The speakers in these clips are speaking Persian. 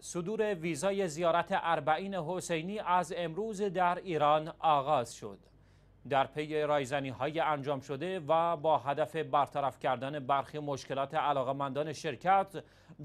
صدور ویزای زیارت اربعین حسینی از امروز در ایران آغاز شد. در پی رایزنی های انجام شده و با هدف برطرف کردن برخی مشکلات علاقمندان شرکت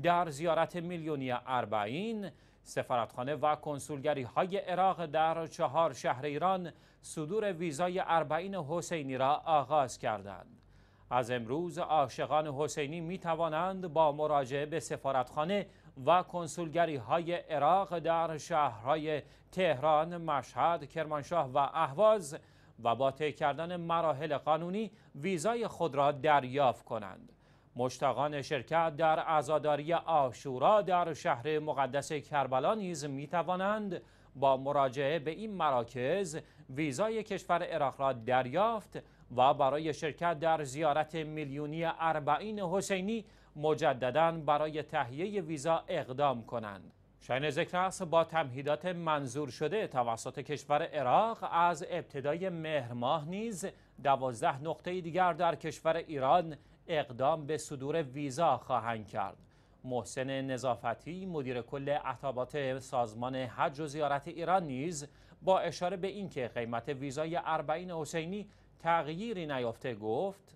در زیارت میلیونی اربعین، سفارتخانه و کنسولگری های عراق در چهار شهر ایران صدور ویزای اربعین حسینی را آغاز کردند. از امروز عاشقان حسینی می توانند با مراجعه به سفارتخانه و کنسولگری های عراق در شهرهای تهران، مشهد، کرمانشاه و اهواز و با طی کردن مراحل قانونی ویزای خود را دریافت کنند. مشتاقان شرکت در عزاداری آشورا در شهر مقدس کربلا نیز می توانند با مراجعه به این مراکز ویزای کشور عراق را دریافت و برای شرکت در زیارت میلیونی اربعین حسینی مجددا برای تهیه ویزا اقدام کنند. شاین ذکر است با تمهیدات منظور شده توسط کشور عراق از ابتدای مهر ماه نیز دوازده نقطه دیگر در کشور ایران اقدام به صدور ویزا خواهند کرد. محسن نظافتی مدیر کل عطابات سازمان حج و زیارت ایران نیز با اشاره به اینکه قیمت ویزای اربعین حسینی تغییری نیافته گفت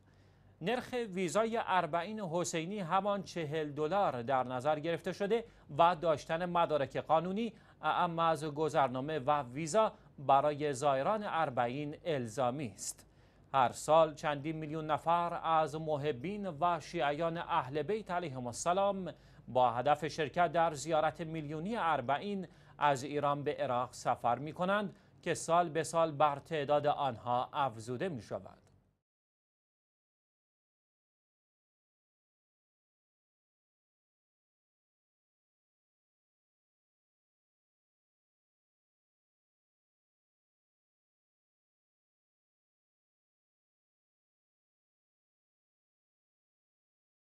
نرخ ویزای اربعین حسینی همان چهل دلار در نظر گرفته شده و داشتن مدارک قانونی اما از گذرنامه و ویزا برای زایران اربعین الزامی است هر سال چندین میلیون نفر از محبین و شیعیان اهل بیت علیهم السلام با هدف شرکت در زیارت میلیونی اربعین از ایران به عراق سفر می کنند که سال به سال بر تعداد آنها افزوده می شود.